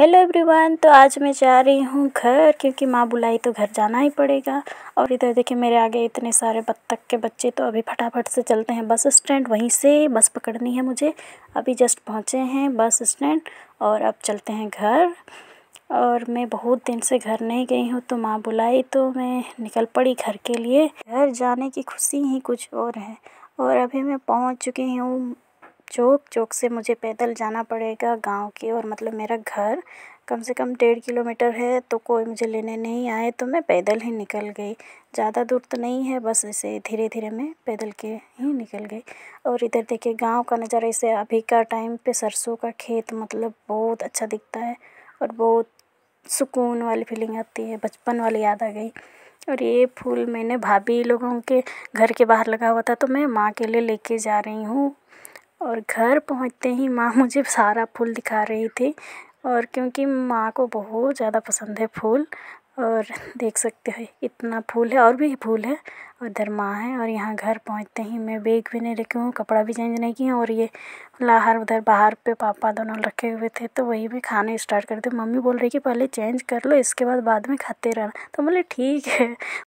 hello everyone तो आज मैं जा रही हूँ घर क्योंकि माँ बुलाई तो घर जाना ही पड़ेगा और इधर देखिए मेरे आगे इतने सारे बत्तख के बच्चे तो अभी फटाफट से चलते हैं बस स्टैंड वहीं से बस पकड़नी है मुझे अभी जस्ट पहुँचे हैं बस स्टैंड और अब चलते हैं घर और मैं बहुत दिन से घर नहीं गई हूँ तो माँ बुलाई तो मैं निकल पड़ी घर के लिए घर जाने की खुशी ही कुछ और है और अभी मैं पहुँच चुकी हूँ चौक चौक से मुझे पैदल जाना पड़ेगा गांव की ओर मतलब मेरा घर कम से कम डेढ़ किलोमीटर है तो कोई मुझे लेने नहीं आए तो मैं पैदल ही निकल गई ज़्यादा दूर तो नहीं है बस ऐसे धीरे धीरे मैं पैदल के ही निकल गई और इधर देखिए गांव का नज़ारा इसे अभी का टाइम पे सरसों का खेत मतलब बहुत अच्छा दिखता है और बहुत सुकून वाली फीलिंग आती है बचपन वाली याद आ गई और ये फूल मैंने भाभी लोगों के घर के बाहर लगा हुआ था तो मैं माँ के लिए लेके जा रही हूँ और घर पहुँचते ही माँ मुझे सारा फूल दिखा रही थी और क्योंकि माँ को बहुत ज़्यादा पसंद है फूल और देख सकते हो इतना फूल है और भी फूल है इधर माँ है और यहाँ घर पहुँचते ही मैं बैग भी नहीं रखी हूँ कपड़ा भी चेंज नहीं किया और ये लाहर उधर बाहर पे पापा दोनों रखे हुए थे तो वही मैं खाने स्टार्ट कर दी मम्मी बोल रही कि पहले चेंज कर लो इसके बाद बाद में खाते रहना तो बोले ठीक है